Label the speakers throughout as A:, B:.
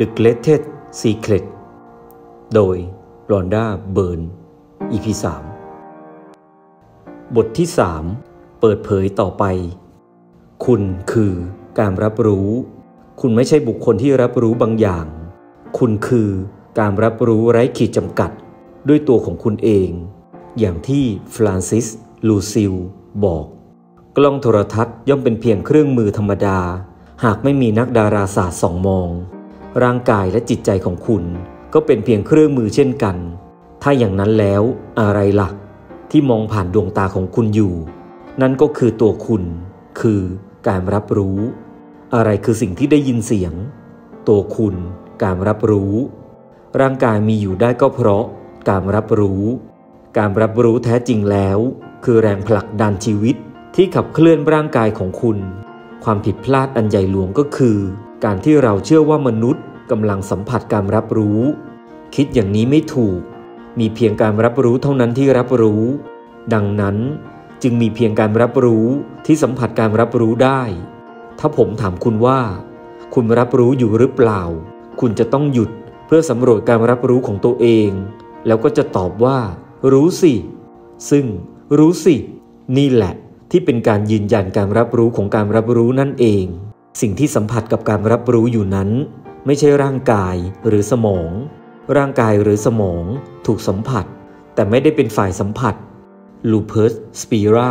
A: The Greatest Secret โดยรอนด้าเบิร์นอีสามบทที่ 3 เปิดเผยต่อไป คุณคือการรับรู้ คุณไม่ใช่บุคคลที่รับรู้บางอย่าง คุณคือการรับรู้ไร้ขีดจำกัดด้วยตัวของคุณเอง อย่างที่ฟรานซิส ลูซิล บอก กล้องโทรทัศน์ย่อมเป็นเพียงเครื่องมือธรรมดา หากไม่มีนักดาราศาสตร์สองมองร่างกายและจิตใจของคุณก็เป็นเพียงเครื่องมือเช่นกัน ถ้าอย่างนั้นแล้วอะไรหลักที่มองผ่านดวงตาของคุณอยู่ นั่นก็คือตัวคุณ คือ การรับรู้ อะไรคือสิ่งที่ได้ยินเสียง ตัวคุณการรับรู้ ร่างกายมีอยู่ได้ก็เพราะ การรับรู้ การรับรู้แท้จริงแล้ว คือแรงผลักดันชีวิตที่ขับเคลื่อนร่างกายของคุณ ความผิดพลาดอันใหญ่หลวงก็คือการที่เราเชื่อว่ามนุษย์กำลังสัมผัสการรับรู้ คิดอย่างนี้ไม่ถูก มีเพียงการรับรู้เท่านั้นที่รับรู้ ดังนั้นจึงมีเพียงการรับรู้ที่สัมผัสการรับรู้ได้ ถ้าผมถามคุณว่า คุณรับรู้อยู่หรือเปล่า คุณจะต้องหยุดเพื่อสำรวจการรับรู้ของตัวเอง แล้วก็จะตอบว่า รู้สิ ซึ่ง รู้สินี่แหละ ที่เป็นการยืนยันการรับรู้ของการรับรู้นั่นเองสิ่งที่สัมผัสกับการรับรู้อยู่นั้น ไม่ใช่ร่างกายหรือสมอง ร่างกายหรือสมอง ถูกสัมผัส แต่ไม่ได้เป็นฝ่ายสัมผัส ลูเพิร์สสปีรา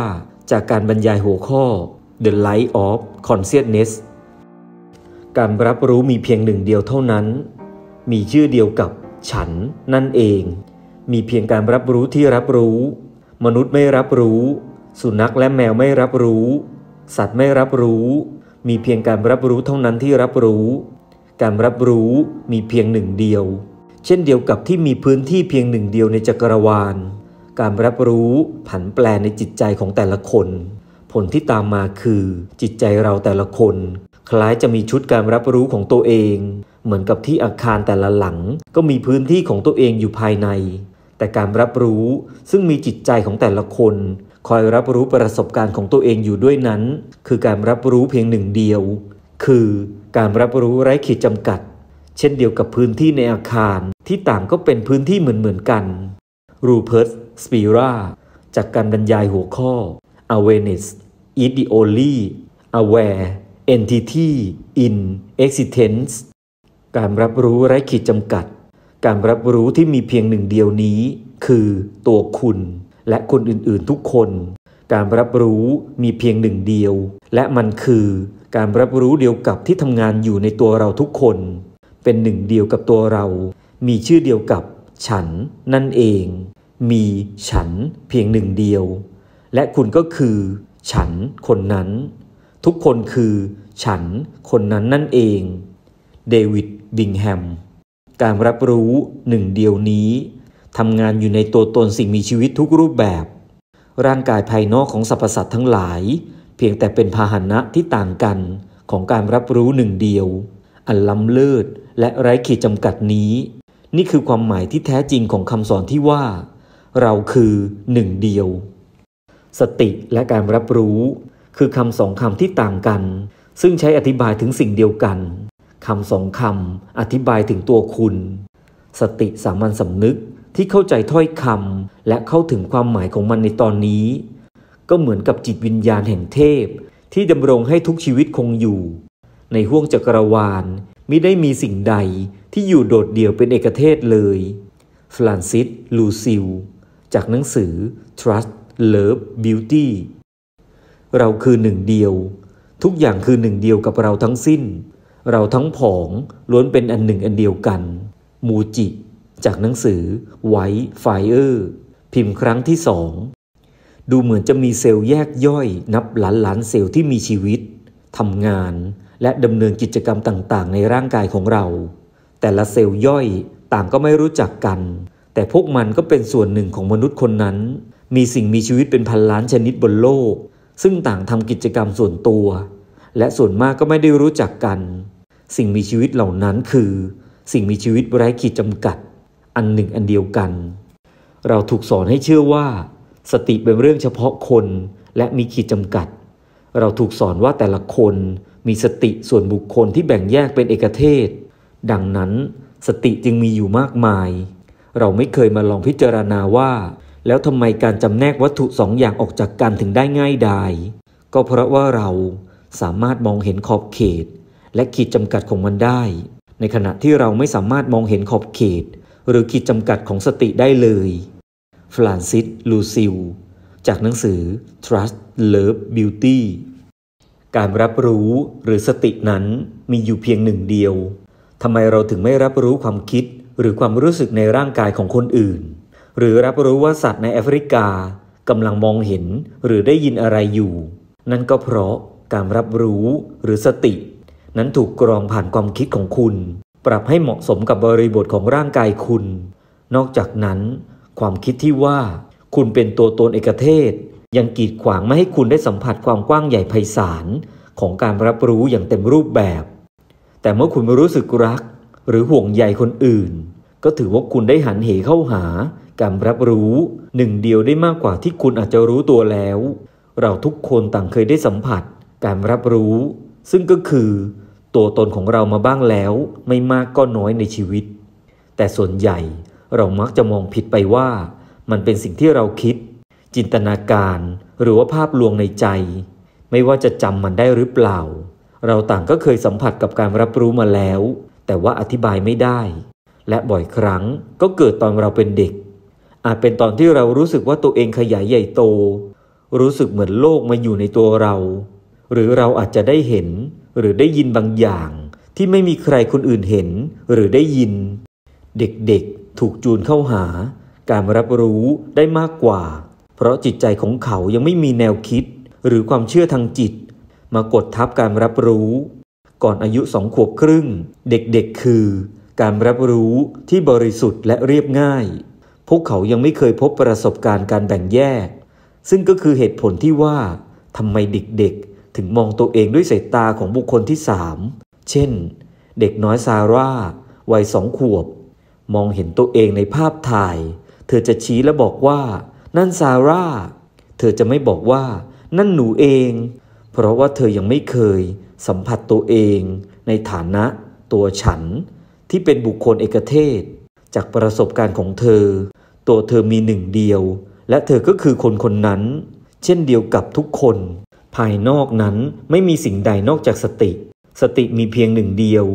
A: จากการบรรยายหัวข้อ The Light of Consciousness การรับรู้มีเพียงหนึ่งเดียวเท่านั้น มีชื่อเดียวกับฉันนั่นเอง มีเพียงการรับรู้ที่รับรู้ มนุษย์ไม่รับรู้ สุนัขและแมวไม่รับรู้ สัตว์ไม่รับรู้มีเพียงการรับรู้เท่านั้นที่รับรู้ การรับรู้มีเพียงหนึ่งเดียว เช่นเดียวกับที่มีพื้นที่เพียงหนึ่งเดียวในจักรวาล การรับรู้ผันแปรในจิตใจของแต่ละคน ผลที่ตามมาคือ จิตใจเราแต่ละคน คล้ายจะมีชุดการรับรู้ของตัวเอง เหมือนกับที่อาคารแต่ละหลัง ก็มีพื้นที่ของตัวเองอยู่ภายใน แต่การรับรู้ซึ่งมีจิตใจของแต่ละคนคอยรับรู้ประสบการณ์ของตัวเองอยู่ด้วยนั้น คือการรับรู้เพียงหนึ่งเดียว คือการรับรู้ไร้ขีดจำกัด เช่นเดียวกับพื้นที่ในอาคารที่ต่างก็เป็นพื้นที่เหมือนๆกันรูเพิร์ตสปีราจากการบรรยายหัวข้อ awareness is the only aware entity in existence การรับรู้ไร้ขีดจำกัด การรับรู้ที่มีเพียงหนึ่งเดียวนี้ คือตัวคุณและคนอื่นๆทุกคนการรับรู้มีเพียงหนึ่งเดียว และมันคือการรับรู้เดียวกับที่ทำงานอยู่ในตัวเราทุกคน เป็นหนึ่งเดียวกับตัวเรา มีชื่อเดียวกับฉันนั่นเอง มีฉันเพียงหนึ่งเดียว และคุณก็คือ ฉันคนนั้น ทุกคนคือ ฉันคนนั้นนั่นเอง เดวิดบิงแฮม การรับรู้หนึ่งเดียวนี้ทำงานอยู่ในตัวตนสิ่งมีชีวิตทุกรูปแบบ ร่างกายภายนอกของสรรพสัตว์ทั้งหลาย เพียงแต่เป็นพาหนะที่ต่างกัน ของการรับรู้หนึ่งเดียว อันล้ำเลิศและไร้ขีดจำกัดนี้ นี่คือความหมายที่แท้จริงของคำสอนที่ว่า เราคือหนึ่งเดียว สติและการรับรู้คือคำสองคำที่ต่างกัน ซึ่งใช้อธิบายถึงสิ่งเดียวกันคำสองคำอธิบายถึงตัวคุณ สติสามัญสำนึกที่เข้าใจถ้อยคำและเข้าถึงความหมายของมันในตอนนี้ ก็เหมือนกับจิตวิญญาณแห่งเทพที่ดำรงให้ทุกชีวิตคงอยู่ ในห้วงจักรวาลไม่ได้มีสิ่งใดที่อยู่โดดเดี่ยวเป็นเอกเทศเลยฟรานซิสลูซิล จากหนังสือ Trust Love Beauty เราคือหนึ่งเดียว ทุกอย่างคือหนึ่งเดียวกับเราทั้งสิ้น เราทั้งผองล้วนเป็นอันหนึ่งอันเดียวกัน มูจิจากหนังสือไวท์ไฟเออร์พิมพ์ครั้งที่สอง ดูเหมือนจะมีเซลล์แยกย่อย นับล้านล้านเซลล์ที่มีชีวิตทำงานและดำเนินกิจกรรมต่าง ๆ ในร่างกายของเรา แต่ละเซลล์ย่อยต่างก็ไม่รู้จักกัน แต่พวกมันก็เป็นส่วนหนึ่งของมนุษย์คนนั้น มีสิ่งมีชีวิตเป็นพันล้านชนิดบนโลก ซึ่งต่างทำกิจกรรมส่วนตัว และส่วนมากก็ไม่ได้รู้จักกัน สิ่งมีชีวิตเหล่านั้นคือ สิ่งมีชีวิตไร้ขีดจำกัดอันหนึ่งอันเดียวกัน เราถูกสอนให้เชื่อว่า สติเป็นเรื่องเฉพาะคนและมีขีดจำกัด เราถูกสอนว่าแต่ละคนมีสติส่วนบุคคลที่แบ่งแยกเป็นเอกเทศ ดังนั้นสติจึงมีอยู่มากมาย เราไม่เคยมาลองพิจารณาว่า แล้วทำไมการจำแนกวัตถุสองอย่างออกจากกันถึงได้ง่ายดาย ก็เพราะว่าเราสามารถมองเห็นขอบเขต และขีดจำกัดของมันได้ ในขณะที่เราไม่สามารถมองเห็นขอบเขตหรือขีดจำกัดของสติได้เลยฟรานซิสลูซิลจากหนังสือ Trust Love Beauty การรับรู้หรือสตินั้นมีอยู่เพียงหนึ่งเดียว ทำไมเราถึงไม่รับรู้ความคิดหรือความรู้สึกในร่างกายของคนอื่น หรือรับรู้ว่าสัตว์ในแอฟริกากำลังมองเห็นหรือได้ยินอะไรอยู่ นั่นก็เพราะการรับรู้หรือสติ นั้นถูกกรองผ่านความคิดของคุณปรับให้เหมาะสมกับบริบทของร่างกายคุณ นอกจากนั้น ความคิดที่ว่า คุณเป็นตัวตนเอกเทศ ยังกีดขวางไม่ให้คุณได้สัมผัสความกว้างใหญ่ไพศาลของการรับรู้อย่างเต็มรูปแบบ แต่เมื่อคุณรู้สึกรัก หรือห่วงใยคนอื่น ก็ถือว่าคุณได้หันเหเข้าหา การรับรู้หนึ่งเดียวได้มากกว่าที่คุณอาจจะรู้ตัวแล้ว เราทุกคนต่างเคยได้สัมผัส การรับรู้ ซึ่งก็คือตัวตนของเรามาบ้างแล้วไม่มากก็น้อยในชีวิต แต่ส่วนใหญ่เรามักจะมองผิดไปว่า มันเป็นสิ่งที่เราคิด จินตนาการ หรือว่าภาพลวงในใจ ไม่ว่าจะจำมันได้หรือเปล่า เราต่างก็เคยสัมผัสกับการรับรู้มาแล้ว แต่ว่าอธิบายไม่ได้ และบ่อยครั้งก็เกิดตอนเราเป็นเด็ก อาจเป็นตอนที่เรารู้สึกว่าตัวเองขยายใหญ่โต รู้สึกเหมือนโลกมาอยู่ในตัวเรา หรือเราอาจจะได้เห็นหรือได้ยินบางอย่างที่ไม่มีใครคนอื่นเห็นหรือได้ยิน เด็กๆถูกจูนเข้าหา การรับรู้ได้มากกว่า เพราะจิตใจของเขายังไม่มีแนวคิดหรือความเชื่อทางจิต มากดทับการรับรู้ ก่อนอายุสองขวบครึ่ง เด็กๆคือ การรับรู้ที่บริสุทธิ์และเรียบง่าย พวกเขายังไม่เคยพบประสบการณ์การแบ่งแยก ซึ่งก็คือเหตุผลที่ว่าทำไมเด็กๆถึงมองตัวเองด้วยสายตาของบุคคลที่สามเช่น เด็กน้อยซาร่าวัยสองขวบ มองเห็นตัวเองในภาพถ่าย เธอจะชี้และบอกว่า นั่นซาร่า เธอจะไม่บอกว่า นั่นหนูเอง เพราะว่าเธอยังไม่เคย สัมผัสตัวเอง ในฐานะ ตัวฉัน ที่เป็นบุคคลเอกเทศ จากประสบการณ์ของเธอ ตัวเธอมีหนึ่งเดียว และเธอก็คือคนคนนั้น เช่นเดียวกับทุกคนภายนอกนั้นไม่มีสิ่งใดนอกจากสติ สติมีเพียงหนึ่งเดียว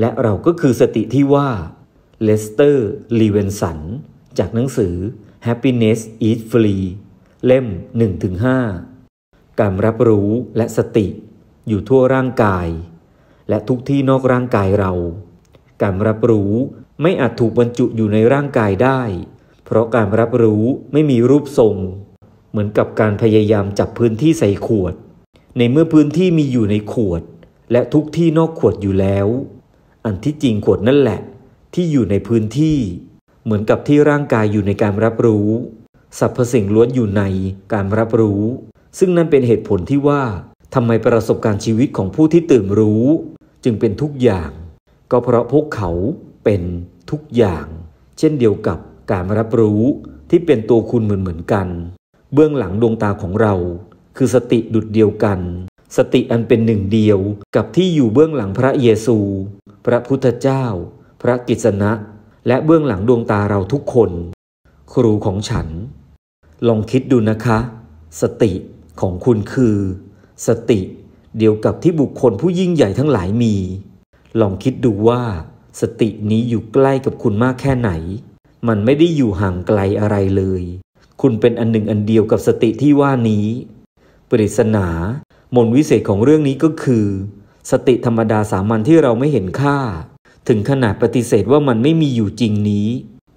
A: และเราก็คือสติที่ว่า เลสเตอร์ ลีเวนสัน จากหนังสือ Happiness is Free เล่ม 1-5 การรับรู้และสติอยู่ทั่วร่างกาย และทุกที่นอกร่างกายเรา การรับรู้ไม่อาจถูกบรรจุอยู่ในร่างกายได้ เพราะการรับรู้ไม่มีรูปทรง เหมือนกับการพยายามจับพื้นที่ใส่ขวดในเมื่อพื้นที่มีอยู่ในขวด และทุกที่นอกขวดอยู่แล้ว อันที่จริงขวดนั่นแหละ ที่อยู่ในพื้นที่ เหมือนกับที่ร่างกายอยู่ในการรับรู้สรรพสิ่งล้วนอยู่ในการรับรู้ ซึ่งนั่นเป็นเหตุผลที่ว่าทำไมประสบการณ์ชีวิตของผู้ที่ตื่นรู้ จึงเป็นทุกอย่าง ก็เพราะพวกเขาเป็นทุกอย่าง เช่นเดียวกับการรับรู้ที่เป็นตัวคุณเหมือนเหมือนกัน เบื้องหลังดวงตาของเราคือสติดุดเดียวกัน สติอันเป็นหนึ่งเดียวกับที่อยู่เบื้องหลังพระเยซู พระพุทธเจ้า พระกิตนะและเบื้องหลังดวงตาเราทุกคน ครูของฉัน ลองคิดดูนะคะ สติของคุณคือ สติเดียวกับที่บุคคลผู้ยิ่งใหญ่ทั้งหลายมี ลองคิดดูว่า สตินี้อยู่ใกล้กับคุณมากแค่ไหน มันไม่ได้อยู่ห่างไกลอะไรเลย คุณเป็นอันหนึ่งอันเดียวกับสติที่ว่านี้ปริศนามนวิเศษของเรื่องนี้ก็คือ สติธรรมดาสามัญที่เราไม่เห็นค่า ถึงขนาดปฏิเสธว่ามันไม่มีอยู่จริงนี้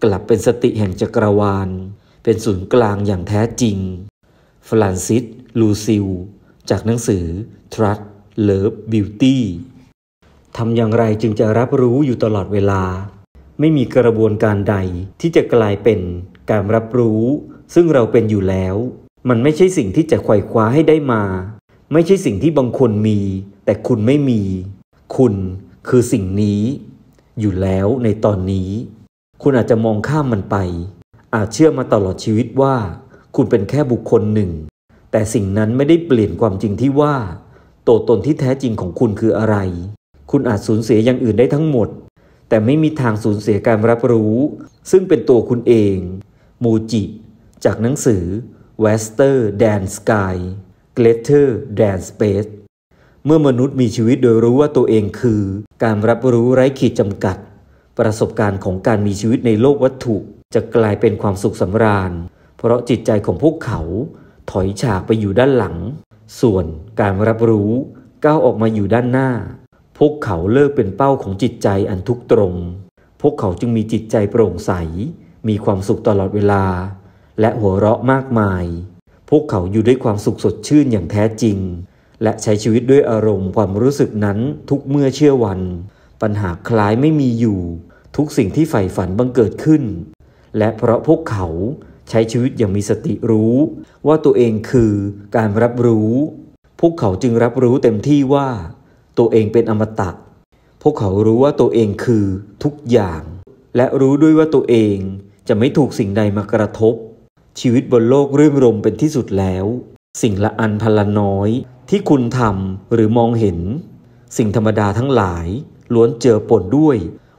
A: กลับเป็นสติแห่งจักรวาล เป็นศูนย์กลางอย่างแท้จริงฟรานซิสลูซิลจากหนังสือ Trust Love Beauty ทำอย่างไรจึงจะรับรู้อยู่ตลอดเวลา ไม่มีกระบวนการใดที่จะกลายเป็นการรับรู้ ซึ่งเราเป็นอยู่แล้วมันไม่ใช่สิ่งที่จะไขว่คว้าให้ได้มา ไม่ใช่สิ่งที่บางคนมี แต่คุณไม่มี คุณคือสิ่งนี้ อยู่แล้วในตอนนี้ คุณอาจจะมองข้ามมันไป อาจเชื่อมาตลอดชีวิตว่า คุณเป็นแค่บุคคลหนึ่ง แต่สิ่งนั้นไม่ได้เปลี่ยนความจริงที่ว่าตัวตนที่แท้จริงของคุณคืออะไร คุณอาจสูญเสียอย่างอื่นได้ทั้งหมด แต่ไม่มีทางสูญเสียการรับรู้ ซึ่งเป็นตัวคุณเอง มูจิจากหนังสือ w e s t e r ์แ a n sky g เกล t e r ร์ a n space เมื่อมนุษย์มีชีวิตโดยรู้ว่าตัวเองคือ การรับรู้ไร้ขีดจำกัด ประสบการณ์ของการมีชีวิตในโลกวัตถุจะกลายเป็นความสุขสำราญ เพราะจิตใจของพวกเขาถอยฉากไปอยู่ด้านหลัง ส่วนการรับรู้ก้าวออกมาอยู่ด้านหน้า พวกเขาเลิกเป็นเป้าของจิตใจอันทุกตรง พวกเขาจึงมีจิตใจโปร่งใส มีความสุขตลอดเวลาและหัวเราะมากมาย พวกเขาอยู่ด้วยความสุขสดชื่นอย่างแท้จริง และใช้ชีวิตด้วยอารมณ์ความรู้สึกนั้นทุกเมื่อเชื่อวัน ปัญหาคล้ายไม่มีอยู่ ทุกสิ่งที่ใฝ่ฝันบังเกิดขึ้น และเพราะพวกเขาใช้ชีวิตอย่างมีสติรู้ ว่าตัวเองคือการรับรู้ พวกเขาจึงรับรู้เต็มที่ว่า ตัวเองเป็นอมตะ พวกเขารู้ว่าตัวเองคือ ทุกอย่าง และรู้ด้วยว่าตัวเองจะไม่ถูกสิ่งใดมากระทบชีวิตบนโลกรื่นรมเป็นที่สุดแล้ว สิ่งละอันพันลน้อยที่คุณทำหรือมองเห็น สิ่งธรรมดาทั้งหลาย ล้วนเจอปนด้วย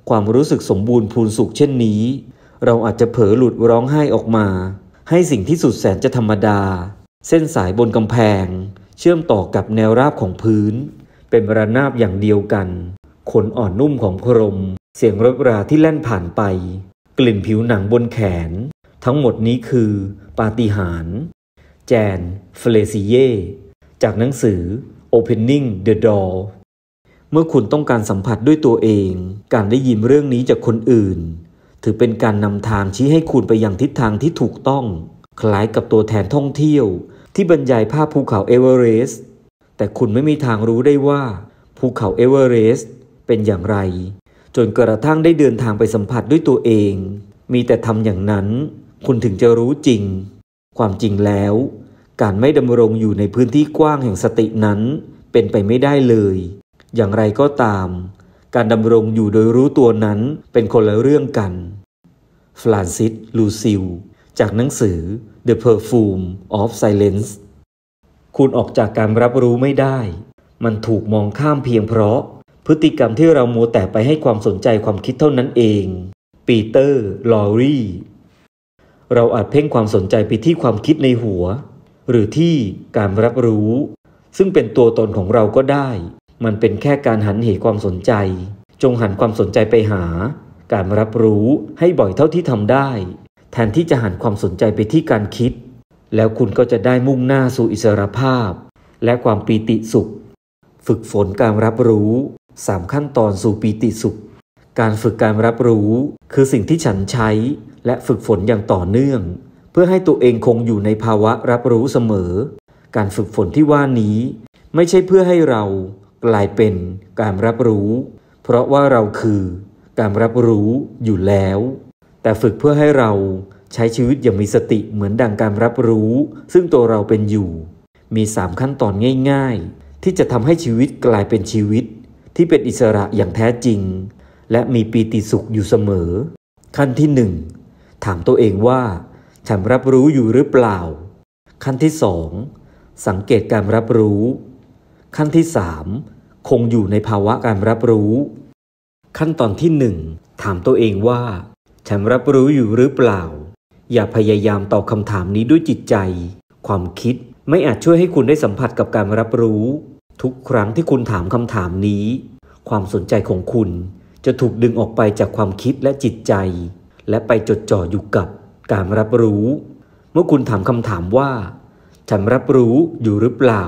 A: ความรู้สึกสมบูรณ์พูนสุขเช่นนี้ เราอาจจะเผลอหลุดร้องไห้ออกมา ให้สิ่งที่สุดแสนจะธรรมดา เส้นสายบนกำแพง เชื่อมต่อกับแนวราบของพื้น เป็นระนาบอย่างเดียวกันขนอ่อนนุ่มของพรมเสียงรถราที่แล่นผ่านไป กลิ่นผิวหนังบนแขนทั้งหมดนี้คือ ปาฏิหาริย์แจนเฟลซิเย จากหนังสือ Opening the Door เมื่อคุณต้องการสัมผัสด้วยตัวเอง การได้ยินเรื่องนี้จากคนอื่น ถือเป็นการนำทางชี้ให้คุณไปยังทิศทางที่ถูกต้อง คล้ายกับตัวแทนท่องเที่ยว ที่บรรยายภาพภูเขาเอเวอเรสต์ แต่คุณไม่มีทางรู้ได้ว่า ภูเขาเอเวอเรสต์เป็นอย่างไร จนกระทั่งได้เดินทางไปสัมผัสด้วยตัวเอง มีแต่ทำอย่างนั้นคุณถึงจะรู้จริง ความจริงแล้วการไม่ดำรงอยู่ในพื้นที่กว้างแห่งสตินั้นเป็นไปไม่ได้เลย อย่างไรก็ตาม การดำรงอยู่โดยรู้ตัวนั้นเป็นคนละเรื่องกันฟรานซิสลูซิลจากหนังสือ The Perfume of Silence คุณออกจากการรับรู้ไม่ได้ มันถูกมองข้ามเพียงเพราะ พฤติกรรมที่เราโมแต่ไปให้ความสนใจความคิดเท่านั้นเอง ปีเตอร์ลอรีเราอาจเพ่งความสนใจไปที่ความคิดในหัว หรือที่การรับรู้ ซึ่งเป็นตัวตนของเราก็ได้ มันเป็นแค่การหันเหความสนใจ จงหันความสนใจไปหา การรับรู้ให้บ่อยเท่าที่ทำได้ แทนที่จะหันความสนใจไปที่การคิด แล้วคุณก็จะได้มุ่งหน้าสู่อิสรภาพ และความปีติสุข ฝึกฝนการรับรู้สามขั้นตอนสู่ปีติสุขการฝึกการรับรู้คือสิ่งที่ฉันใช้และฝึกฝนอย่างต่อเนื่อง เพื่อให้ตัวเองคงอยู่ในภาวะรับรู้เสมอ การฝึกฝนที่ว่านี้ ไม่ใช่เพื่อให้เรากลายเป็นการรับรู้ เพราะว่าเราคือการรับรู้อยู่แล้ว แต่ฝึกเพื่อให้เราใช้ชีวิตอย่างมีสติเหมือนดังการรับรู้ ซึ่งตัวเราเป็นอยู่ มีสามขั้นตอนง่ายๆ ที่จะทำให้ชีวิตกลายเป็นชีวิต ที่เป็นอิสระอย่างแท้จริงและมีปีติสุขอยู่เสมอ ขั้นที่หนึ่ง ถามตัวเองว่า ฉันรับรู้อยู่หรือเปล่า ขั้นที่สอง สังเกตการรับรู้ ขั้นที่สามคงอยู่ในภาวะการรับรู้ ขั้นตอนที่หนึ่ง ถามตัวเองว่า ฉันรับรู้อยู่หรือเปล่า อย่าพยายามตอบคำถามนี้ด้วยจิตใจ ความคิดไม่อาจช่วยให้คุณได้สัมผัสกับการรับรู้ ทุกครั้งที่คุณถามคำถามนี้ ความสนใจของคุณจะถูกดึงออกไปจากความคิดและจิตใจ และไปจดจ่ออยู่กับการรับรู้ เมื่อคุณถามคำถามว่า ฉันรับรู้อยู่หรือเปล่า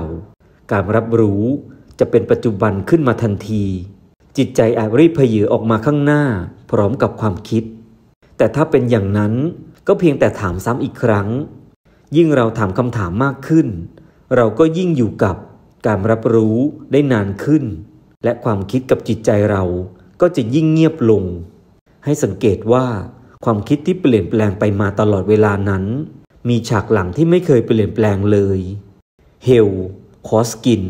A: การรับรู้จะเป็นปัจจุบันขึ้นมาทันที จิตใจอาจรีบเพเยอออกมาข้างหน้า พร้อมกับความคิด แต่ถ้าเป็นอย่างนั้นก็เพียงแต่ถามซ้ำอีกครั้ง ยิ่งเราถามคำถามมากขึ้น เราก็ยิ่งอยู่กับ การรับรู้ได้นานขึ้น และความคิดกับจิตใจเราก็จะยิ่งเงียบลง ให้สังเกตว่า ความคิดที่เปลี่ยนแปลงไปมาตลอดเวลานั้น มีฉากหลังที่ไม่เคยเปลี่ยนแปลงเลย เฮล คอสกิน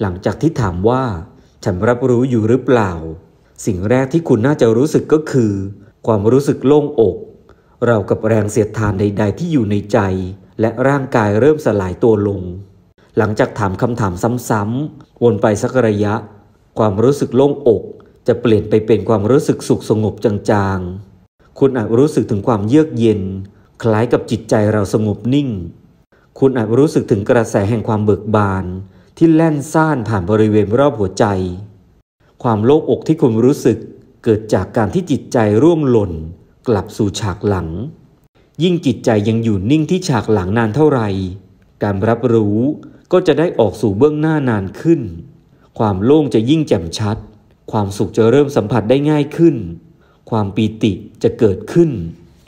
A: หลังจากที่ถามว่า ฉันรับรู้อยู่หรือเปล่า สิ่งแรกที่คุณน่าจะรู้สึกก็คือ ความรู้สึกโล่งอก เรากับแรงเสียดทานใดๆที่อยู่ในใจ และร่างกายเริ่มสลายตัวลง หลังจากถามคำถามซ้ำๆวนไปสักระยะ ความรู้สึกโล่งอกจะเปลี่ยนไปเป็นความรู้สึกสุขสงบจางๆ คุณอาจรู้สึกถึงความเยือกเย็น คล้ายกับจิตใจเราสงบนิ่ง คุณอาจรู้สึกถึงกระแสแห่งความเบิกบานที่แล่นซ่านผ่านบริเวณรอบหัวใจ ความโล่งอกที่คุณรู้สึกเกิดจากการที่จิตใจร่วงหล่น กลับสู่ฉากหลัง ยิ่งจิตใจยังอยู่นิ่งที่ฉากหลังนานเท่าไหร่การรับรู้ก็จะได้ออกสู่เบื้องหน้านานขึ้น ความโล่งจะยิ่งแจ่มชัดความสุขจะเริ่มสัมผัสได้ง่ายขึ้น ความปีติจะเกิดขึ้น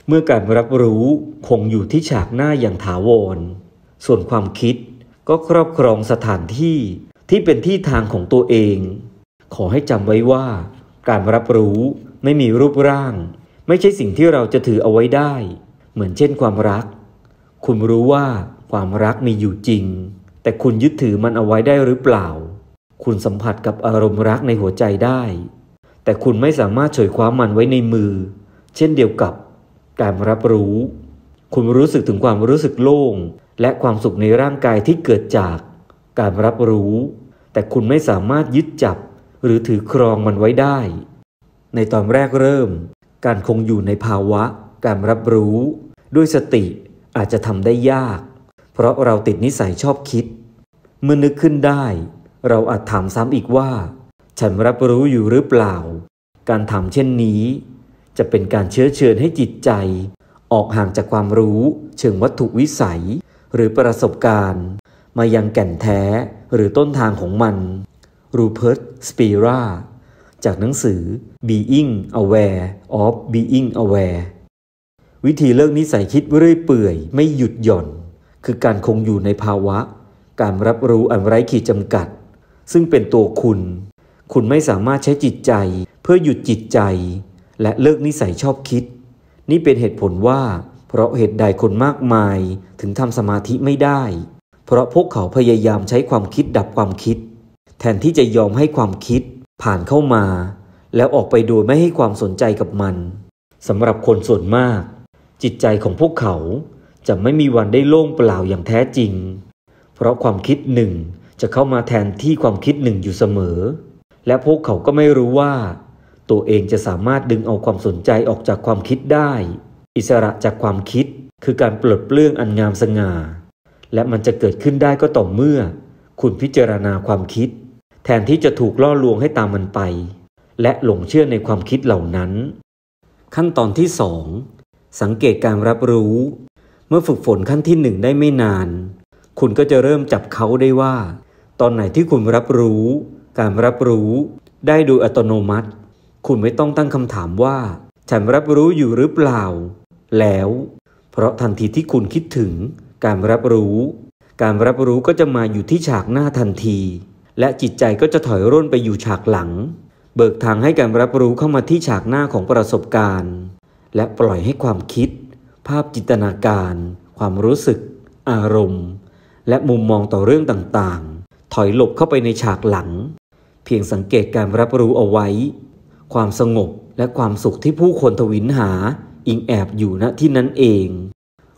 A: เมื่อการรับรู้คงอยู่ที่ฉากหน้าอย่างถาวร ส่วนความคิดก็ครอบครองสถานที่ที่เป็นที่ทางของตัวเอง ขอให้จำไว้ว่าการรับรู้ไม่มีรูปร่าง ไม่ใช่สิ่งที่เราจะถือเอาไว้ได้ เหมือนเช่นความรัก คุณรู้ว่าความรักมีอยู่จริง แต่คุณยึดถือมันเอาไว้ได้หรือเปล่าคุณสัมผัสกับอารมณ์รักในหัวใจได้ แต่คุณไม่สามารถเฉยความมันไว้ในมือ เช่นเดียวกับ การรับรู้ คุณรู้สึกถึงความรู้สึกโล่ง และความสุขในร่างกายที่เกิดจาก การรับรู้ แต่คุณไม่สามารถยึดจับ หรือถือครองมันไว้ได้ ในตอนแรกเริ่ม การคงอยู่ในภาวะ การรับรู้ ด้วยสติอาจจะทำได้ยาก เพราะเราติดนิสัยชอบคิด เมื่อนึกขึ้นได้เราอาจถามซ้ำอีกว่า ฉันรับรู้อยู่หรือเปล่า การถามเช่นนี้ จะเป็นการเชื้อเชิญให้จิตใจ ออกห่างจากความรู้ เชิงวัตถุวิสัย หรือประสบการณ์ มายังแก่นแท้หรือต้นทางของมันรูเพิร์ตสปีราจากหนังสือ Being Aware of Being Aware วิธีเลิกนิสัยคิดเรื่อยเปื่อยไม่หยุดหย่อน คือการคงอยู่ในภาวะ การรับรู้อันไร้ขีดจำกัดซึ่งเป็นตัวคุณ คุณไม่สามารถใช้จิตใจเพื่อหยุดจิตใจ และเลิกนิสัยชอบคิด นี่เป็นเหตุผลว่า เพราะเหตุใดคนมากมายถึงทำสมาธิไม่ได้ เพราะพวกเขาพยายามใช้ความคิดดับความคิด แทนที่จะยอมให้ความคิดผ่านเข้ามา แล้วออกไปโดยไม่ให้ความสนใจกับมัน สำหรับคนส่วนมาก จิตใจของพวกเขาจะไม่มีวันได้โล่งเปล่าอย่างแท้จริง เพราะความคิดหนึ่งจะเข้ามาแทนที่ความคิดหนึ่งอยู่เสมอ และพวกเขาก็ไม่รู้ว่า ตัวเองจะสามารถดึงเอาความสนใจออกจากความคิดได้ อิสระจากความคิด คือการปลดเปลื้องอันงามสง่า และมันจะเกิดขึ้นได้ก็ต่อเมื่อ คุณพิจารณาความคิด แทนที่จะถูกล่อลวงให้ตามมันไป และหลงเชื่อในความคิดเหล่านั้น ขั้นตอนที่สอง สังเกตการรับรู้ เมื่อฝึกฝนขั้นที่หนึ่งได้ไม่นาน คุณก็จะเริ่มจับเขาได้ว่าตอนไหนที่คุณรับรู้ การรับรู้ได้โดยอัตโนมัติ คุณไม่ต้องตั้งคำถามว่า ฉันรับรู้อยู่หรือเปล่า แล้ว เพราะทันทีที่คุณคิดถึง การรับรู้ การรับรู้ก็จะมาอยู่ที่ฉากหน้าทันที และจิตใจก็จะถอยร่นไปอยู่ฉากหลัง เบิกทางให้การรับรู้เข้ามาที่ฉากหน้าของประสบการณ์ และปล่อยให้ความคิด ภาพจินตนาการ ความรู้สึก อารมณ์ และมุมมองต่อเรื่องต่างถอยหลบเข้าไปในฉากหลัง เพียงสังเกตการรับรู้เอาไว้ ความสงบและความสุขที่ผู้คนทวินหา อิงแอบอยู่ณที่นั้นเอง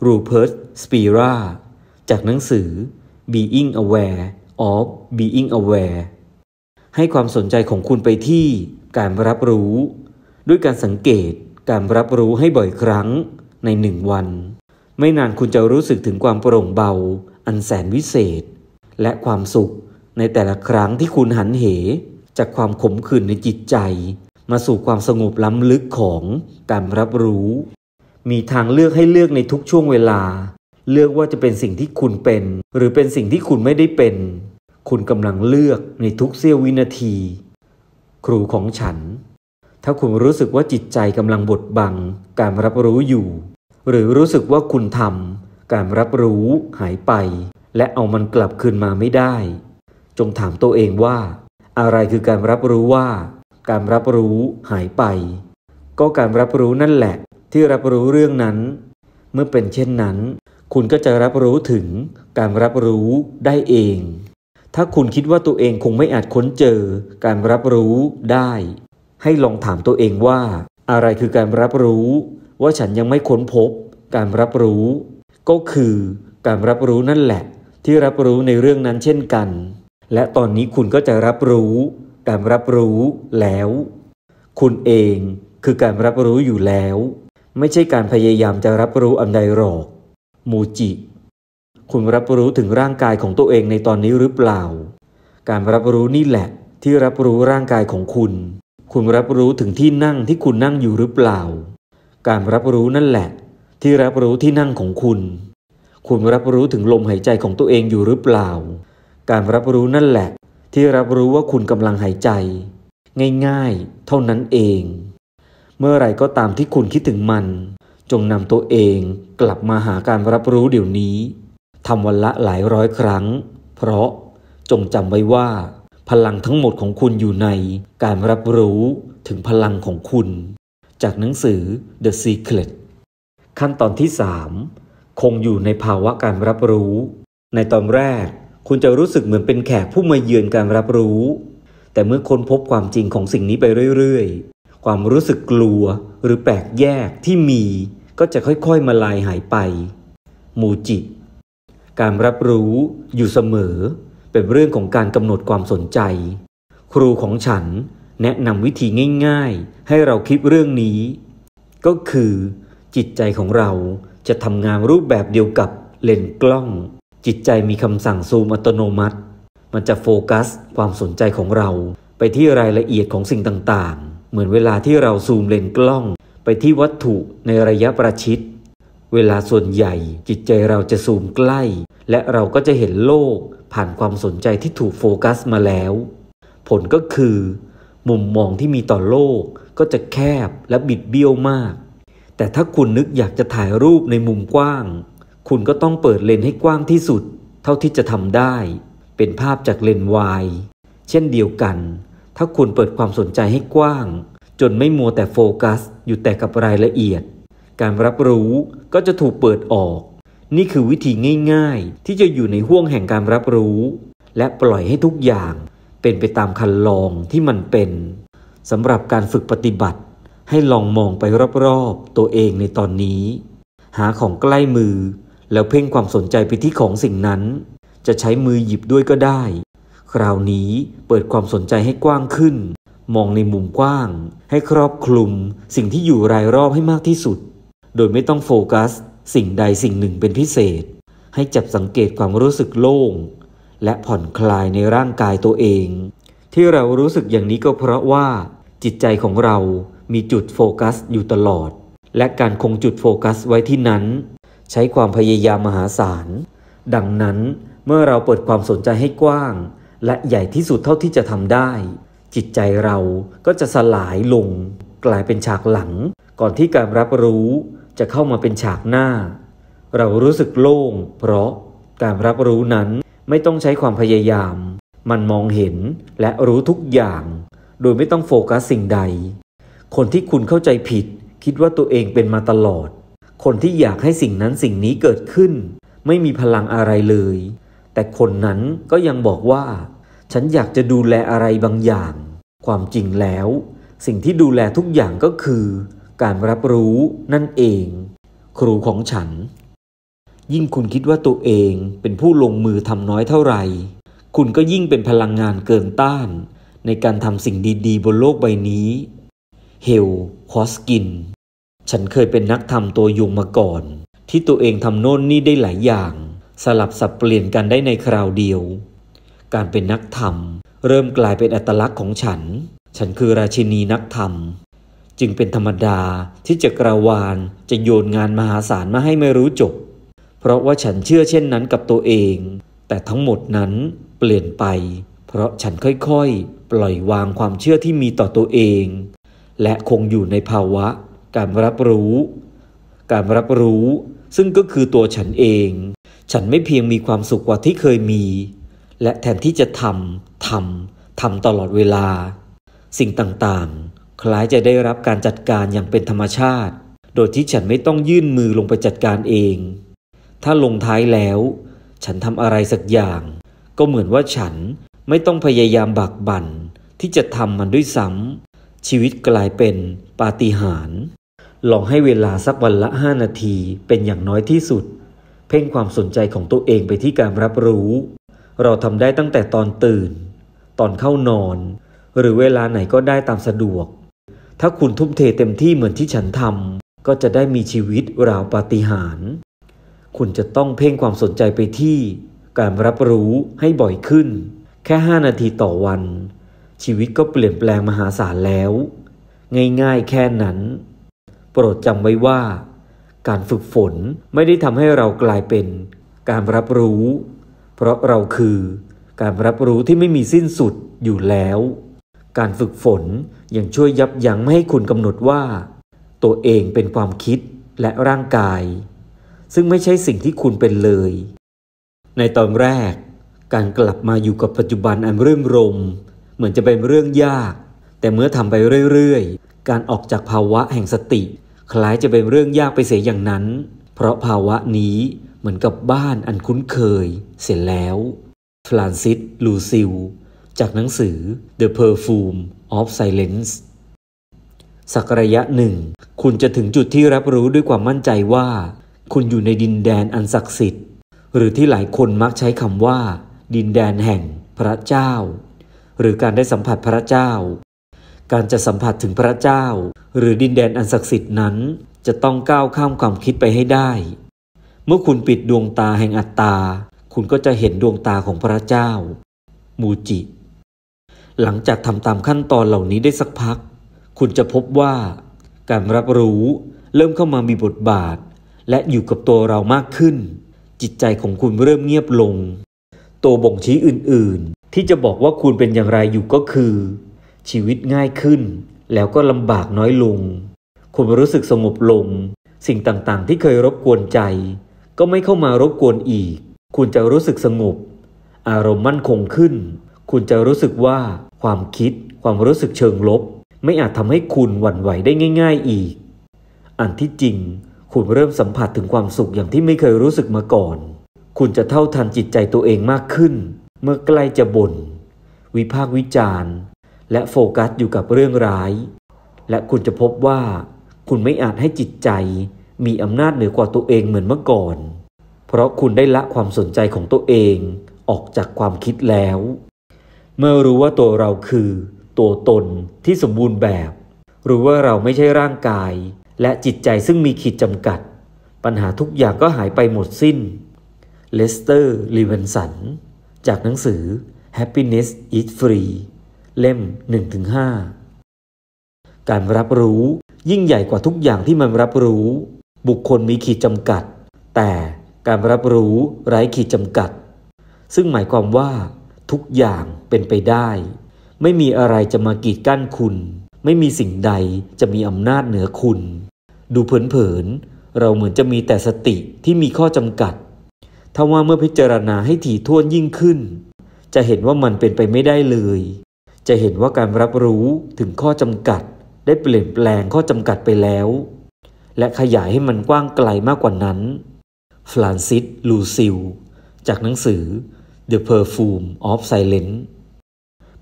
A: รูเพิร์ตสปีราจากหนังสือ Being Aware of Being Aware ให้ความสนใจของคุณไปที่การรับรู้ ด้วยการสังเกตการรับรู้ให้บ่อยครั้งในหนึ่งวัน ไม่นานคุณจะรู้สึกถึงความโปร่งเบา อันแสนวิเศษและความสุขในแต่ละครั้งที่คุณหันเหจากความขมขื่นในจิตใจ มาสู่ความสงบล้ำลึกของ การรับรู้ มีทางเลือกให้เลือกในทุกช่วงเวลา เลือกว่าจะเป็นสิ่งที่คุณเป็น หรือเป็นสิ่งที่คุณไม่ได้เป็น คุณกำลังเลือกในทุกเสี้ยววินาที ครูของฉัน ถ้าคุณรู้สึกว่าจิตใจกำลังบดบังการรับรู้อยู่ หรือรู้สึกว่าคุณทำการรับรู้หายไปและเอามันกลับคืนมาไม่ได้ จงถามตัวเองว่า อะไรคือการรับรู้ว่า การรับรู้หายไป ก็การรับรู้นั่นแหละที่รับรู้เรื่องนั้น เมื่อเป็นเช่นนั้น คุณก็จะรับรู้ถึงการรับรู้ได้เอง ถ้าคุณคิดว่าตัวเองคงไม่อาจค้นเจอการรับรู้ได้ ให้ลองถามตัวเองว่า อะไรคือการรับรู้ ว่าฉันยังไม่ค้นพบการรับรู้ ก็คือ การรับรู้นั่นแหละที่รับรู้ในเรื่องนั้นเช่นกัน และตอนนี้คุณก็จะรับรู้ การรับรู้แล้ว คุณเองคือการรับรู้อยู่แล้ว ไม่ใช่การพยายามจะรับรู้อันใดหรอกมูจิ คุณรับรู้ถึงร่างกายของตัวเองในตอนนี้หรือเปล่า การรับรู้นี่แหละที่รับรู้ร่างกายของคุณ คุณรับรู้ถึงที่นั่งที่คุณนั่งอยู่หรือเปล่า การรับรู้นั่นแหละ ที่รับรู้ที่นั่งของคุณคุณรับรู้ถึงลมหายใจของตัวเองอยู่หรือเปล่า การรับรู้นั่นแหละที่รับรู้ว่าคุณกำลังหายใจ ง่ายๆ เท่านั้นเอง เมื่อไรก็ตามที่คุณคิดถึงมัน จงนำตัวเองกลับมาหาการรับรู้เดี๋ยวนี้ทำวันละหลายร้อยครั้ง เพราะจงจำไว้ว่า พลังทั้งหมดของคุณอยู่ในการรับรู้ถึงพลังของคุณ จากหนังสือ The Secret ขั้นตอนที่ 3คงอยู่ในภาวะการรับรู้ ในตอนแรกคุณจะรู้สึกเหมือนเป็นแขกผู้มาเยือนการรับรู้ แต่เมื่อค้นพบความจริงของสิ่งนี้ไปเรื่อยๆความรู้สึกกลัวหรือแปลกแยกที่มี ก็จะค่อยๆมาลายหายไป มูจิ การรับรู้อยู่เสมอ เป็นเรื่องของการกำหนดความสนใจ ครูของฉันแนะนำวิธีง่าย ๆ ให้เราคิดเรื่องนี้ ก็คือ จิตใจของเราจะทำงานรูปแบบเดียวกับเลนกล้อง จิตใจมีคำสั่งซูมอัตโนมัติ มันจะโฟกัสความสนใจของเราไปที่รายละเอียดของสิ่งต่างๆ เหมือนเวลาที่เราซูมเลนกล้องไปที่วัตถุในระยะประชิดเวลาส่วนใหญ่จิตใจเราจะซูมใกล้ และเราก็จะเห็นโลก ผ่านความสนใจที่ถูกโฟกัสมาแล้ว ผลก็คือ มุมมองที่มีต่อโลกก็จะแคบและบิดเบี้ยวมากแต่ถ้าคุณนึกอยากจะถ่ายรูปในมุมกว้าง คุณก็ต้องเปิดเลนให้กว้างที่สุด เท่าที่จะทำได้ เป็นภาพจากเลนวาย เช่นเดียวกัน ถ้าคุณเปิดความสนใจให้กว้าง จนไม่มัวแต่โฟกัส อยู่แต่กับรายละเอียด การรับรู้ก็จะถูกเปิดออก นี่คือวิธีง่ายๆ ที่จะอยู่ในห่วงแห่งการรับรู้ และปล่อยให้ทุกอย่าง เป็นไปตามคันลองที่มันเป็นสำหรับการฝึกปฏิบัติให้ลองมองไปรอบๆ ตัวเองในตอนนี้ หาของใกล้มือ แล้วเพ่งความสนใจไปที่ของสิ่งนั้น จะใช้มือหยิบด้วยก็ได้ คราวนี้เปิดความสนใจให้กว้างขึ้น มองในมุมกว้าง ให้ครอบคลุมสิ่งที่อยู่รายรอบให้มากที่สุด โดยไม่ต้องโฟกัส สิ่งใดสิ่งหนึ่งเป็นพิเศษ ให้จับสังเกตความรู้สึกโล่งและผ่อนคลายในร่างกายตัวเอง ที่เรารู้สึกอย่างนี้ก็เพราะว่า จิตใจของเรามีจุดโฟกัสอยู่ตลอด และการคงจุดโฟกัสไว้ที่นั้น ใช้ความพยายามมหาศาล ดังนั้นเมื่อเราเปิดความสนใจให้กว้าง และใหญ่ที่สุดเท่าที่จะทำได้ จิตใจเราก็จะสลายลงกลายเป็นฉากหลัง ก่อนที่การรับรู้จะเข้ามาเป็นฉากหน้า เรารู้สึกโล่ง เพราะการรับรู้นั้นไม่ต้องใช้ความพยายาม มันมองเห็นและรู้ทุกอย่าง โดยไม่ต้องโฟกัสสิ่งใดคนที่คุณเข้าใจผิดคิดว่าตัวเองเป็นมาตลอด คนที่อยากให้สิ่งนั้นสิ่งนี้เกิดขึ้น ไม่มีพลังอะไรเลย แต่คนนั้นก็ยังบอกว่า ฉันอยากจะดูแลอะไรบางอย่าง ความจริงแล้ว สิ่งที่ดูแลทุกอย่างก็คือ การรับรู้นั่นเอง ครูของฉัน ยิ่งคุณคิดว่าตัวเองเป็นผู้ลงมือทำน้อยเท่าไหร่คุณก็ยิ่งเป็นพลังงานเกินต้านในการทำสิ่งดีๆบนโลกใบนี้เฮล คอสกิน ฉันเคยเป็นนักทำตัวยงมาก่อน ที่ตัวเองทำโน่นนี่ได้หลายอย่าง สลับสับเปลี่ยนกันได้ในคราวเดียว การเป็นนักธรรมเริ่มกลายเป็นอัตลักษณ์ของฉัน ฉันคือราชินีนักธรรม จึงเป็นธรรมดาที่จะกระวานจะโยนงานมหาศาลมาให้ไม่รู้จบ เพราะว่าฉันเชื่อเช่นนั้นกับตัวเอง แต่ทั้งหมดนั้นเปลี่ยนไป เพราะฉันค่อยๆ ปล่อยวางความเชื่อที่มีต่อตัวเองและคงอยู่ในภาวะ การรับรู้ การรับรู้ซึ่งก็คือตัวฉันเอง ฉันไม่เพียงมีความสุขกว่าที่เคยมี และแทนที่จะทำทำ ทำตลอดเวลา สิ่งต่างๆ คล้ายจะได้รับการจัดการอย่างเป็นธรรมชาติ โดยที่ฉันไม่ต้องยื่นมือลงไปจัดการเอง ถ้าลงท้ายแล้ว ฉันทำอะไรสักอย่าง ก็เหมือนว่าฉันไม่ต้องพยายามบักบั่นที่จะทำมันด้วยซ้ำชีวิตกลายเป็นปาฏิหาริย์ลองให้เวลาสักวันละ5นาทีเป็นอย่างน้อยที่สุด เพ่งความสนใจของตัวเองไปที่การรับรู้ เราทำได้ตั้งแต่ตอนตื่น ตอนเข้านอน หรือเวลาไหนก็ได้ตามสะดวก ถ้าคุณทุ่มเทเต็มที่เหมือนที่ฉันทำก็จะได้มีชีวิตราวปาฏิหาริย์คุณจะต้องเพ่งความสนใจไปที่ การรับรู้ให้บ่อยขึ้นแค่ 5 นาทีต่อวันชีวิตก็เปลี่ยนแปลงมหาศาลแล้ว ง่ายๆแค่นั้น โปรดจำไว้ว่าการฝึกฝนไม่ได้ทำให้เรากลายเป็น การรับรู้ เพราะเราคือ การรับรู้ที่ไม่มีสิ้นสุดอยู่แล้ว การฝึกฝนยังช่วยยับยั้งไม่ให้คุณกำหนดว่า ตัวเองเป็นความคิดและร่างกาย ซึ่งไม่ใช่สิ่งที่คุณเป็นเลย ในตอนแรก การกลับมาอยู่กับปัจจุบันอันเรื่งรมเหมือนจะเป็นเรื่องยาก แต่เมื่อทำไปเรื่อยๆ การออกจากภาวะแห่งสติ คล้ายจะเป็นเรื่องยากไปเสียอย่างนั้น เพราะภาวะนี้เหมือนกับบ้านอันคุ้นเคย เสร็จแล้วฟรานซิสลูซิลจากหนังสือ The Perfume of Silence สักระยะหนึ่ง คุณจะถึงจุดที่รับรู้ด้วยความมั่นใจว่า คุณอยู่ในดินแดนอันศักดิ์สิทธิ์ หรือที่หลายคนมักใช้คำว่า ดินแดนแห่งพระเจ้าหรือการได้สัมผัสพระเจ้า การจะสัมผัสถึงพระเจ้า หรือดินแดนอันศักดิ์สิทธิ์นั้น จะต้องก้าวข้ามความคิดไปให้ได้ เมื่อคุณปิดดวงตาแห่งอัตตา คุณก็จะเห็นดวงตาของพระเจ้า มูจิ หลังจากทำตามขั้นตอนเหล่านี้ได้สักพัก คุณจะพบว่าการรับรู้เริ่มเข้ามามีบทบาท และอยู่กับตัวเรามากขึ้น จิตใจของคุณเริ่มเงียบลงตัวบ่งชี้อื่นที่จะบอกว่าคุณเป็นอย่างไรอยู่ก็คือ ชีวิตง่ายขึ้นแล้วก็ลำบากน้อยลง คุณรู้สึกสงบลง สิ่งต่างๆ ที่เคยรบกวนใจ ก็ไม่เข้ามารบกวนอีก คุณจะรู้สึกสงบ อารมณ์มั่นคงขึ้น คุณจะรู้สึกว่าความคิด ความรู้สึกเชิงลบ ไม่อาจทำให้คุณหวั่นไหวได้ง่าย ๆอีก อันที่จริง คุณเริ่มสัมผัสถึงความสุขอย่างที่ไม่เคยรู้สึกมาก่อน คุณจะเท่าทันจิตใจตัวเองมากขึ้นเมื่อใกล้จะบน่นวิพากษ์วิจารณ์ และโฟกัสอยู่กับเรื่องร้าย และคุณจะพบว่า คุณไม่อาจให้จิตใจมีอำนาจเหนือกว่าตัวเองเหมือนเมื่อก่อน เพราะคุณได้ละความสนใจของตัวเองออกจากความคิดแล้ว เมื่อรู้ว่าตัวเราคือ ตัวตนที่สมบูรณ์แบบรู้ว่าเราไม่ใช่ร่างกาย และจิตใจซึ่งมีขีดจำกัด ปัญหาทุกอย่างก็หายไปหมดสิ้นเลสเตอร์ลีเวนสันจากหนังสือ Happiness is Free เล่ม 1-5 การรับรู้ยิ่งใหญ่กว่าทุกอย่างที่มันรับรู้ บุคคลมีขีดจำกัด แต่การรับรู้ไร้ขีดจำกัด ซึ่งหมายความว่าทุกอย่างเป็นไปได้ ไม่มีอะไรจะมากีดกั้นคุณ ไม่มีสิ่งใดจะมีอำนาจเหนือคุณ ดูเผินๆ เราเหมือนจะมีแต่สติที่มีข้อจำกัดถ้าว่าเมื่อพิจารณาให้ถี่ถ้วนยิ่งขึ้น จะเห็นว่ามันเป็นไปไม่ได้เลย จะเห็นว่าการรับรู้ถึงข้อจำกัดได้เปลี่ยนแปลงข้อจำกัดไปแล้ว และขยายให้มันกว้างไกลมากกว่านั้นฟรานซิสลูซิลจากหนังสือ The Perfume of Silence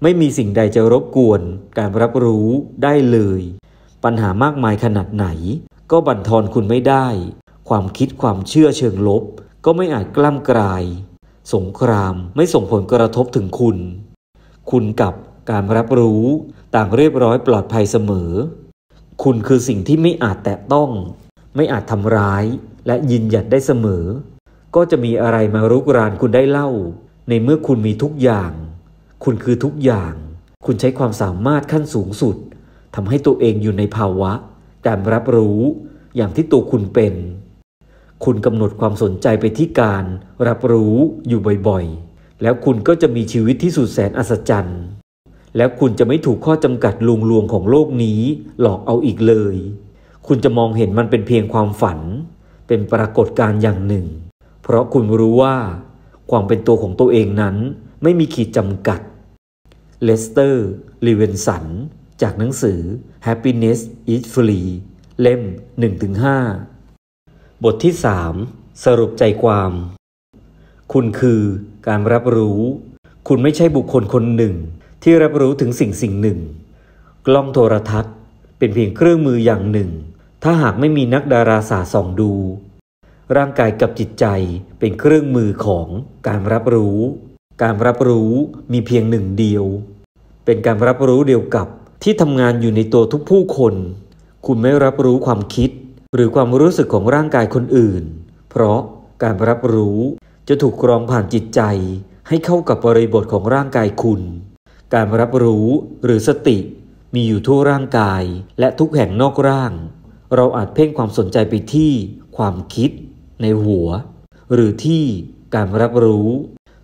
A: ไม่มีสิ่งใดจะรบกวน การรับรู้ได้เลย ปัญหามากมายขนาดไหน ก็บั่นทอนคุณไม่ได้ ความคิดความเชื่อเชิงลบก็ไม่อาจกล้ำกลาย สงครามไม่ส่งผลกระทบถึงคุณ คุณกับการรับรู้ต่างเรียบร้อยปลอดภัยเสมอ คุณคือสิ่งที่ไม่อาจแตะต้อง ไม่อาจทำร้ายและยืนหยัดได้เสมอ ก็จะมีอะไรมารุกรานคุณได้เล่า ในเมื่อคุณมีทุกอย่าง คุณคือทุกอย่างคุณใช้ความสามารถขั้นสูงสุดทำให้ตัวเองอยู่ในภาวะ การรับรู้อย่างที่ตัวคุณเป็นคุณกำหนดความสนใจไปที่การรับรู้อยู่บ่อยๆ แล้วคุณก็จะมีชีวิตที่สุดแสนอัศจรรย์ แล้วคุณจะไม่ถูกข้อจำกัดลวงลวงของโลกนี้หลอกเอาอีกเลย คุณจะมองเห็นมันเป็นเพียงความฝัน เป็นปรากฏการณ์อย่างหนึ่ง เพราะคุณรู้ว่า ความเป็นตัวของตัวเองนั้นไม่มีขีดจำกัด เลสเตอร์ลิเวนสัน จากหนังสือ Happiness is Free เล่ม1-5บทที่สามสรุปใจความ คุณคือการรับรู้ คุณไม่ใช่บุคคลคนหนึ่ง ที่รับรู้ถึงสิ่งสิ่งหนึ่ง กล้องโทรทัศน์ เป็นเพียงเครื่องมืออย่างหนึ่ง ถ้าหากไม่มีนักดาราศาสตร์ส่องดู ร่างกายกับจิตใจเป็นเครื่องมือของการรับรู้ การรับรู้มีเพียงหนึ่งเดียว เป็นการรับรู้เดียวกับที่ทำงานอยู่ในตัวทุกผู้คน คุณไม่รับรู้ความคิดหรือความรู้สึกของร่างกายคนอื่น เพราะการรับรู้จะถูกกรองผ่านจิตใจให้เข้ากับบริบทของร่างกายคุณ การรับรู้หรือสติ มีอยู่ทั่วร่างกายและทุกแห่งนอกร่าง เราอาจเพ่งความสนใจไปที่ ความคิดในหัว หรือที่การรับรู้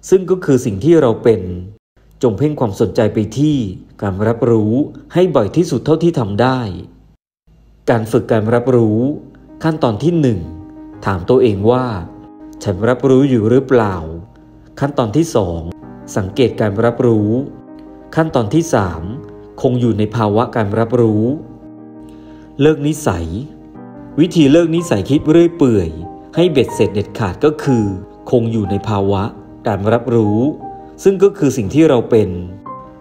A: ซึ่งก็คือสิ่งที่เราเป็น จงเพ่งความสนใจไปที่ การรับรู้ให้บ่อยที่สุดเท่าที่ทำได้การฝึกการรับรู้ ขั้นตอนที่ 1 ถามตัวเองว่า ฉันรับรู้อยู่หรือเปล่า ขั้นตอนที่ 2 สังเกตการรับรู้ ขั้นตอนที่ 3 คงอยู่ในภาวะการรับรู้ เลิกนิสัย วิธีเลิกนิสัยคิดเรื่อยเปื่อย ให้เบ็ดเสร็จเด็ดขาดก็คือ คงอยู่ในภาวะการรับรู้ ซึ่งก็คือสิ่งที่เราเป็น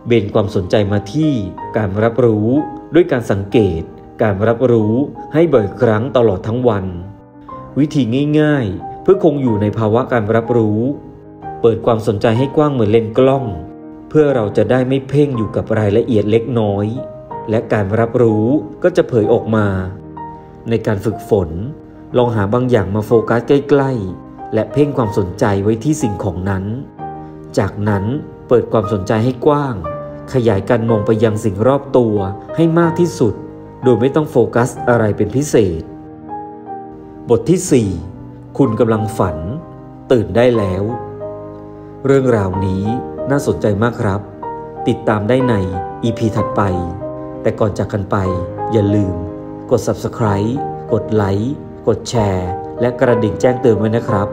A: เบนความสนใจมาที่การรับรู้ด้วยการสังเกตการรับรู้ให้บ่อยครั้งตลอดทั้งวัน วิธีง่าย ๆ เพื่อคงอยู่ในภาวะการรับรู้ เปิดความสนใจให้กว้างเหมือนเลนกล้อง เพื่อเราจะได้ไม่เพ่งอยู่กับรายละเอียดเล็กน้อย และการรับรู้ก็จะเผยออกมา ในการฝึกฝน ลองหาบางอย่างมาโฟกัสใกล้ๆและเพ่งความสนใจไว้ที่สิ่งของนั้น จากนั้นเปิดความสนใจให้กว้าง ขยายการมองไปยังสิ่งรอบตัวให้มากที่สุดโดยไม่ต้องโฟกัส อะไรเป็นพิเศษ บทที่ 4 คุณกำลังฝัน ตื่นได้แล้ว เรื่องราวนี้น่าสนใจมากครับ ติดตามได้ในอีพีถัดไป แต่ก่อนจากกันไปอย่าลืม กด Subscribe กดไลค์กดแชร์ และกระดิ่งแจ้งเตือนไว้นะครับ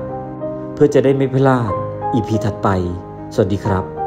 A: เพื่อจะได้ไม่พลาดอีพีถัดไป สวัสดีครับ